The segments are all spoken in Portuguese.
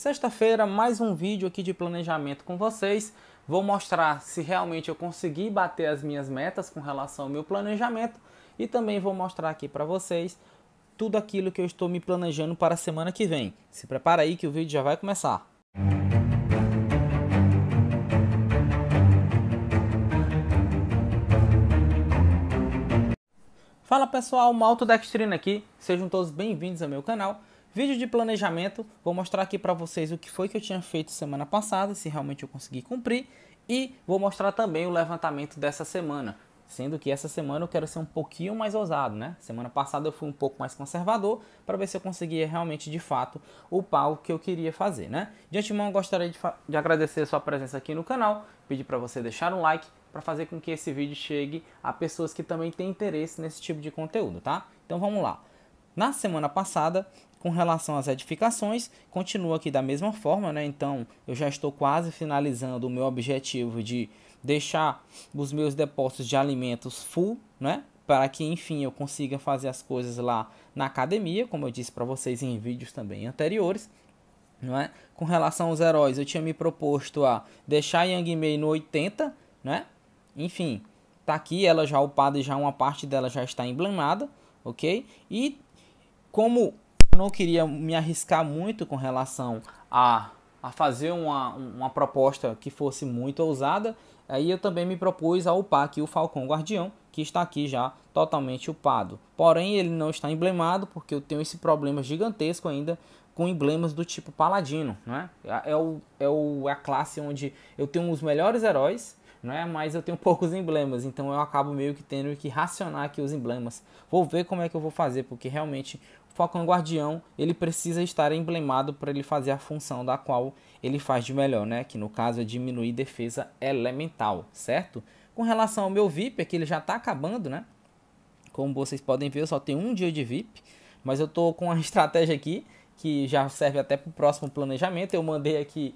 Sexta-feira, mais um vídeo aqui de planejamento com vocês. Vou mostrar se realmente eu consegui bater as minhas metas com relação ao meu planejamento e também vou mostrar aqui para vocês tudo aquilo que eu estou me planejando para a semana que vem. Se prepara aí que o vídeo já vai começar. Fala pessoal, Malto Dextrina aqui. Sejam todos bem-vindos ao meu canal. Vídeo de planejamento, vou mostrar aqui para vocês o que foi que eu tinha feito semana passada, se realmente eu consegui cumprir, e vou mostrar também o levantamento dessa semana, sendo que essa semana eu quero ser um pouquinho mais ousado, né? Semana passada eu fui um pouco mais conservador para ver se eu conseguia realmente de fato o pau que eu queria fazer, né? De antemão gostaria de, de agradecer a sua presença aqui no canal, pedir para você deixar um like para fazer com que esse vídeo chegue a pessoas que também têm interesse nesse tipo de conteúdo, tá? Então vamos lá. Na semana passada, com relação às edificações, continua aqui da mesma forma, né? Então, eu já estou quase finalizando o meu objetivo de deixar os meus depósitos de alimentos full, né? Para que, enfim, eu consiga fazer as coisas lá na academia, como eu disse para vocês em vídeos também anteriores. Não é? Com relação aos heróis, eu tinha me proposto a deixar Yang Mei no 80, né? Enfim, tá aqui, ela já upada e já uma parte dela já está emblemada, ok? E como eu não queria me arriscar muito com relação a, a fazer uma, uma proposta que fosse muito ousada. Aí eu também me propus a upar aqui o Falcão Guardião, que está aqui já totalmente upado. Porém, ele não está emblemado, porque eu tenho esse problema gigantesco ainda com emblemas do tipo paladino, né? É, o, é, o, é a classe onde eu tenho os melhores heróis, é, Mas eu tenho poucos emblemas, então eu acabo meio que tendo que racionar aqui os emblemas. Vou ver como é que eu vou fazer, porque realmente o Falcão Guardião, ele precisa estar emblemado para ele fazer a função da qual ele faz de melhor, né? Que no caso é diminuir defesa elemental, certo? Com relação ao meu VIP, aqui é ele já está acabando, né? Como vocês podem ver, eu só tenho um dia de VIP, mas eu tô com uma estratégia aqui que já serve até para o próximo planejamento. Eu mandei aqui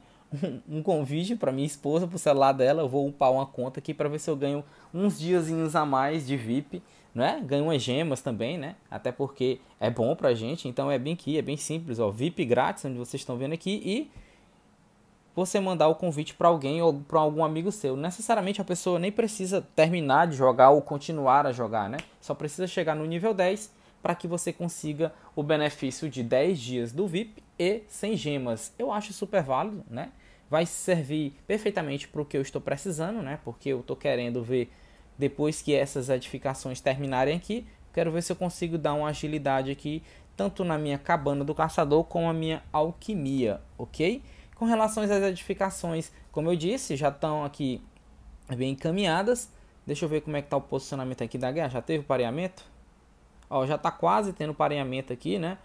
um convite para minha esposa, para o celular dela. Eu vou upar uma conta aqui para ver se eu ganho uns diazinhos a mais de VIP, é né? Ganho umas gemas também, né? Até porque é bom pra gente, então é bem que é bem simples, ó, VIP grátis, onde vocês estão vendo aqui e você mandar o convite para alguém ou para algum amigo seu. Necessariamente a pessoa nem precisa terminar de jogar ou continuar a jogar, né? Só precisa chegar no nível 10 para que você consiga o benefício de 10 dias do VIP e 100 gemas. Eu acho super válido, né? vai servir perfeitamente para o que eu estou precisando, né? Porque eu estou querendo ver depois que essas edificações terminarem aqui, quero ver se eu consigo dar uma agilidade aqui tanto na minha cabana do caçador como a minha alquimia, ok? Com relação às edificações, como eu disse, já estão aqui bem encaminhadas. Deixa eu ver como é que está o posicionamento aqui da guerra. Já teve pareamento? Ó, já está quase tendo pareamento aqui, né?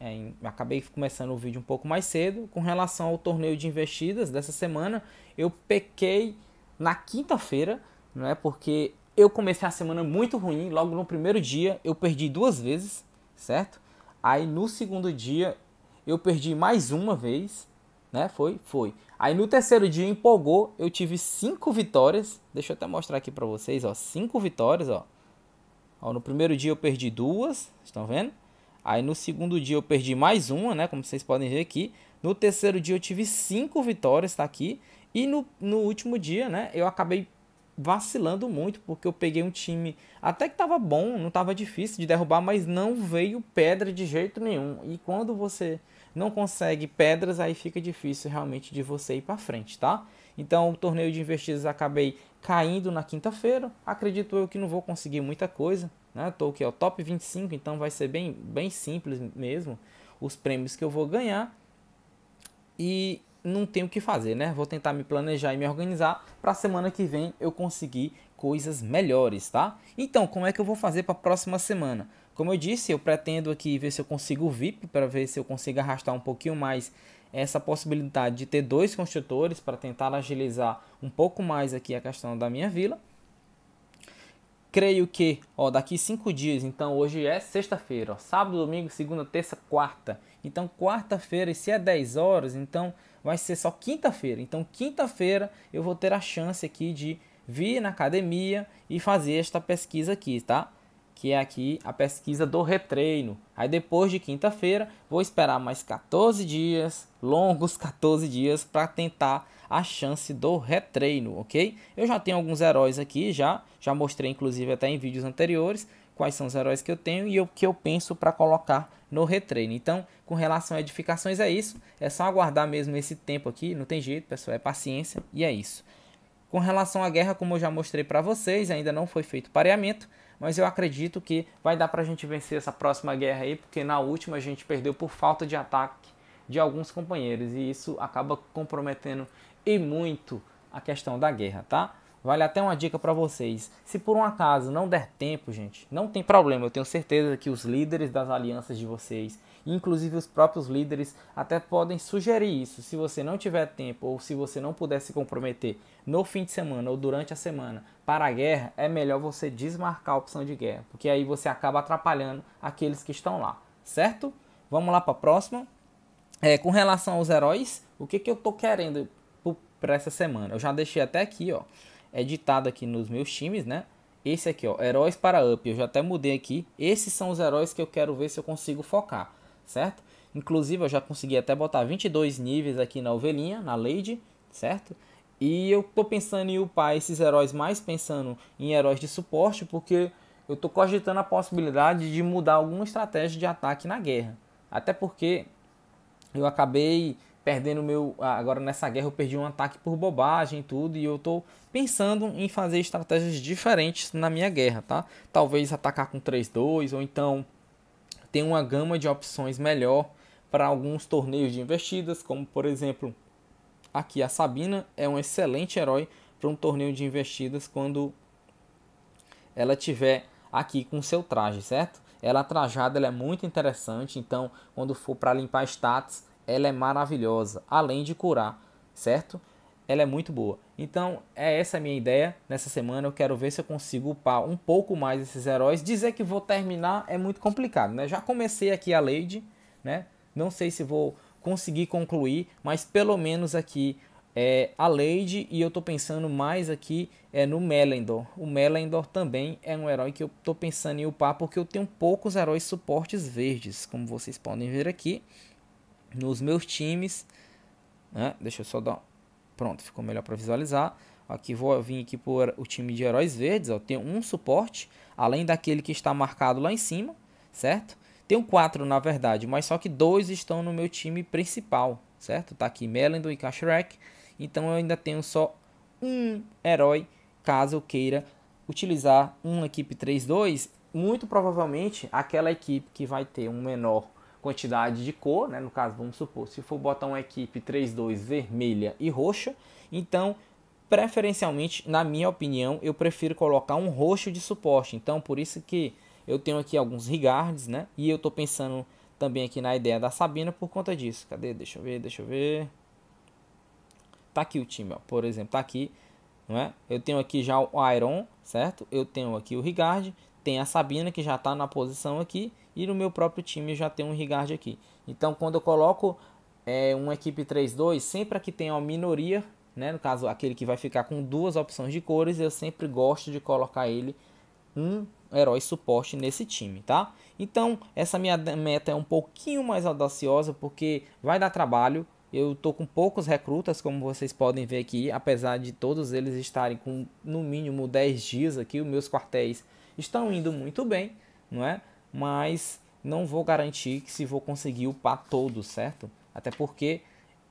é, em, acabei começando o vídeo um pouco mais cedo. Com relação ao torneio de investidas dessa semana, eu pequei na quinta-feira, né, porque eu comecei a semana muito ruim. Logo no primeiro dia, eu perdi duas vezes, certo? Aí no segundo dia, eu perdi mais uma vez, né? Foi, foi. Aí no terceiro dia empolgou, eu tive cinco vitórias. Deixa eu até mostrar aqui para vocês, ó, cinco vitórias, ó. ó. No primeiro dia eu perdi duas, estão vendo? Aí no segundo dia eu perdi mais uma, né? Como vocês podem ver aqui. No terceiro dia eu tive cinco vitórias, tá aqui. E no, no último dia, né? Eu acabei vacilando muito, porque eu peguei um time até que tava bom, não tava difícil de derrubar, mas não veio pedra de jeito nenhum. E quando você não consegue pedras, aí fica difícil realmente de você ir para frente, tá? Então, o torneio de investidas acabei caindo na quinta-feira. Acredito eu que não vou conseguir muita coisa, né? Estou aqui, ó, top 25, então vai ser bem, bem simples mesmo os prêmios que eu vou ganhar. E não tenho o que fazer, né? Vou tentar me planejar e me organizar para a semana que vem eu conseguir coisas melhores, tá? Então, como é que eu vou fazer para a próxima semana? Como eu disse, eu pretendo aqui ver se eu consigo o VIP para ver se eu consigo arrastar um pouquinho mais essa possibilidade de ter dois construtores para tentar agilizar um pouco mais aqui a questão da minha vila creio que, ó, daqui cinco dias, então hoje é sexta-feira, sábado, domingo, segunda, terça, quarta. Então, quarta-feira, e se é 10 horas, então vai ser só quinta-feira. Então, quinta-feira eu vou ter a chance aqui de vir na academia e fazer esta pesquisa aqui, tá? Que é aqui a pesquisa do retreino. Aí depois de quinta-feira, vou esperar mais 14 dias, longos 14 dias para tentar a chance do retreino, ok? Eu já tenho alguns heróis aqui, já, já mostrei inclusive até em vídeos anteriores quais são os heróis que eu tenho e o que eu penso para colocar no retreino. Então, com relação a edificações é isso, é só aguardar mesmo esse tempo aqui, não tem jeito, pessoal, é paciência e é isso. Com relação à guerra, como eu já mostrei para vocês, ainda não foi feito pareamento, mas eu acredito que vai dar para a gente vencer essa próxima guerra aí, porque na última a gente perdeu por falta de ataque de alguns companheiros e isso acaba comprometendo e muito a questão da guerra, tá? Vale até uma dica para vocês. Se por um acaso não der tempo, gente, não tem problema. Eu tenho certeza que os líderes das alianças de vocês, inclusive os próprios líderes, até podem sugerir isso. Se você não tiver tempo ou se você não puder se comprometer no fim de semana ou durante a semana para a guerra, é melhor você desmarcar a opção de guerra, porque aí você acaba atrapalhando aqueles que estão lá, certo? Vamos lá para a próxima. É, com relação aos heróis, o que, que eu tô querendo para essa semana. Eu já deixei até aqui, ó, editado aqui nos meus times, né? Esse aqui, ó, heróis para up. Eu já até mudei aqui. Esses são os heróis que eu quero ver se eu consigo focar, certo? Inclusive, eu já consegui até botar 22 níveis aqui na ovelhinha, na Lady, certo? E eu tô pensando em upar esses heróis mais pensando em heróis de suporte, porque eu tô cogitando a possibilidade de mudar alguma estratégia de ataque na guerra. Até porque eu acabei perdendo meu. Agora nessa guerra eu perdi um ataque por bobagem e tudo. E eu tô pensando em fazer estratégias diferentes na minha guerra, tá? Talvez atacar com 3-2, ou então ter uma gama de opções melhor para alguns torneios de investidas, como por exemplo, aqui a Sabina é um excelente herói para um torneio de investidas quando ela tiver aqui com seu traje, certo? Ela trajada ela é muito interessante, então quando for para limpar status, ela é maravilhosa, além de curar, certo? Ela é muito boa. Então, é essa a minha ideia. Nessa semana eu quero ver se eu consigo upar um pouco mais esses heróis. Dizer que vou terminar é muito complicado, né? Já comecei aqui a Lady, né? Não sei se vou conseguir concluir, mas pelo menos aqui é a Lady e eu tô pensando mais aqui é no Melendor. O Melendor também é um herói que eu tô pensando em upar porque eu tenho poucos heróis suportes verdes, como vocês podem ver aqui nos meus times, né? Deixa eu só dar, pronto, ficou melhor para visualizar. Aqui vou vir aqui por o time de heróis verdes, ó, tem um suporte, além daquele que está marcado lá em cima, certo? Tenho quatro na verdade, mas só que dois estão no meu time principal, certo? Tá aqui Melendon e Cashrek. então eu ainda tenho só um herói caso eu queira utilizar uma equipe 3-2, muito provavelmente aquela equipe que vai ter um menor quantidade de cor, né? no caso, vamos supor, se for botar uma equipe 3-2 vermelha e roxa, então preferencialmente, na minha opinião, eu prefiro colocar um roxo de suporte. Então, por isso que eu tenho aqui alguns rigards, né? E eu estou pensando também aqui na ideia da Sabina por conta disso. Cadê? Deixa eu ver, deixa eu ver. Tá aqui o time, ó. Por exemplo, tá aqui, não é? Eu tenho aqui já o Iron, certo? Eu tenho aqui o Rigard, tem a Sabina, que já está na posição aqui, e no meu próprio time já tenho um Rigard aqui. Então, quando eu coloco é, uma equipe 3-2, sempre que tem uma minoria, né, no caso aquele que vai ficar com duas opções de cores, eu sempre gosto de colocar ele um herói suporte nesse time, tá? Então, essa minha meta é um pouquinho mais audaciosa, porque vai dar trabalho, eu tô com poucos recrutas, como vocês podem ver aqui, apesar de todos eles estarem com no mínimo 10 dias aqui, os meus quartéis estão indo muito bem, não é? Mas não vou garantir que se vou conseguir upar todos, certo? Até porque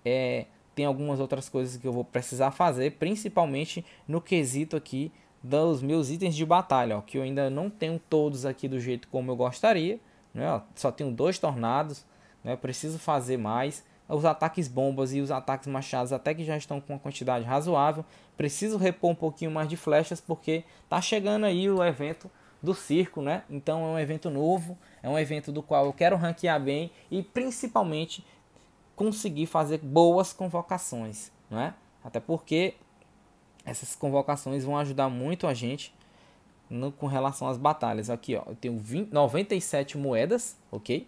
é, tem algumas outras coisas que eu vou precisar fazer, principalmente no quesito aqui dos meus itens de batalha, ó, que eu ainda não tenho todos aqui do jeito como eu gostaria, né? só tenho dois tornados, né? Eu preciso fazer mais os ataques bombas e os ataques machados até que já estão com uma quantidade razoável. Preciso repor um pouquinho mais de flechas porque tá chegando aí o evento do circo, né? Então é um evento novo, é um evento do qual eu quero ranquear bem e principalmente conseguir fazer boas convocações, não é? Até porque essas convocações vão ajudar muito a gente no, com relação às batalhas. Aqui, ó, eu tenho 20, 97 moedas, ok?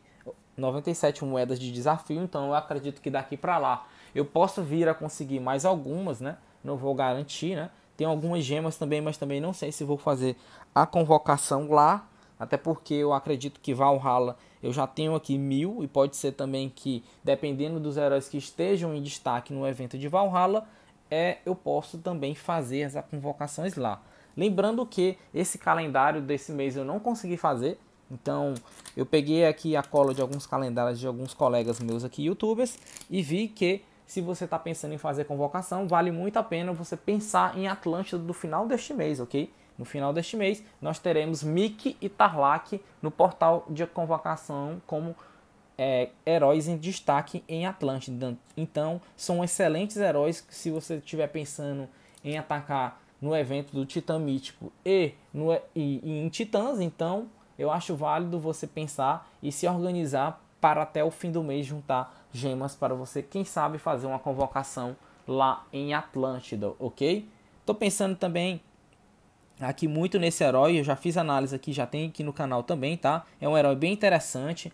97 moedas de desafio, então eu acredito que daqui para lá eu posso vir a conseguir mais algumas, né? Não vou garantir, né? Tem algumas gemas também, mas também não sei se vou fazer a convocação lá, até porque eu acredito que Valhalla eu já tenho aqui mil, e pode ser também que, dependendo dos heróis que estejam em destaque no evento de Valhalla, é, eu posso também fazer as convocações lá. Lembrando que esse calendário desse mês eu não consegui fazer, então, eu peguei aqui a cola de alguns calendários de alguns colegas meus aqui, youtubers, e vi que se você está pensando em fazer convocação, vale muito a pena você pensar em Atlântida do final deste mês, ok? No final deste mês, nós teremos Mick e Tarlac no portal de convocação como é, heróis em destaque em Atlântida. Então, são excelentes heróis que, se você estiver pensando em atacar no evento do Titã Mítico e, no, e, e em Titãs, então eu acho válido você pensar e se organizar para até o fim do mês juntar gemas para você, quem sabe, fazer uma convocação lá em Atlântida, ok? Tô pensando também aqui muito nesse herói, eu já fiz análise aqui, já tem aqui no canal também, tá? É um herói bem interessante,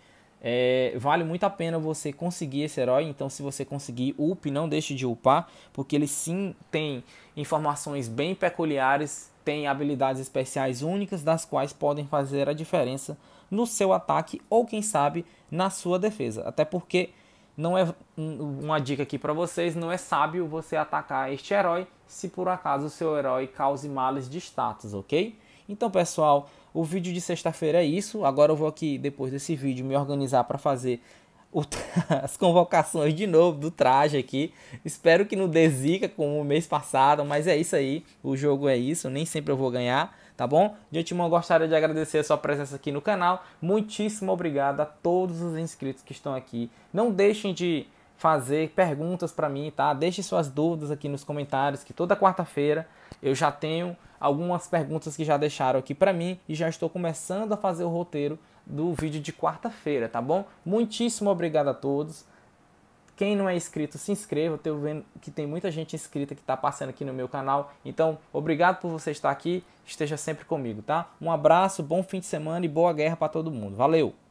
é, vale muito a pena você conseguir esse herói. Então, se você conseguir, up, não deixe de upar, porque ele sim tem informações bem peculiares, tem habilidades especiais únicas, das quais podem fazer a diferença no seu ataque ou, quem sabe, na sua defesa. Até porque não é uma dica aqui para vocês, não é sábio você atacar este herói se por acaso o seu herói cause males de status, ok? Então, pessoal, o vídeo de sexta-feira é isso. Agora eu vou aqui, depois desse vídeo, me organizar para fazer as convocações de novo do traje aqui. Espero que não dê como o mês passado, mas é isso aí. O jogo é isso, nem sempre eu vou ganhar, tá bom? De antemão, gostaria de agradecer a sua presença aqui no canal. Muitíssimo obrigado a todos os inscritos que estão aqui. Não deixem de fazer perguntas para mim, tá? Deixe suas dúvidas aqui nos comentários, que toda quarta-feira eu já tenho algumas perguntas que já deixaram aqui para mim e já estou começando a fazer o roteiro do vídeo de quarta-feira, tá bom? Muitíssimo obrigado a todos. Quem não é inscrito, se inscreva. Eu tô vendo que tem muita gente inscrita que está passando aqui no meu canal. Então, obrigado por você estar aqui. Esteja sempre comigo, tá? Um abraço, bom fim de semana e boa guerra para todo mundo. Valeu!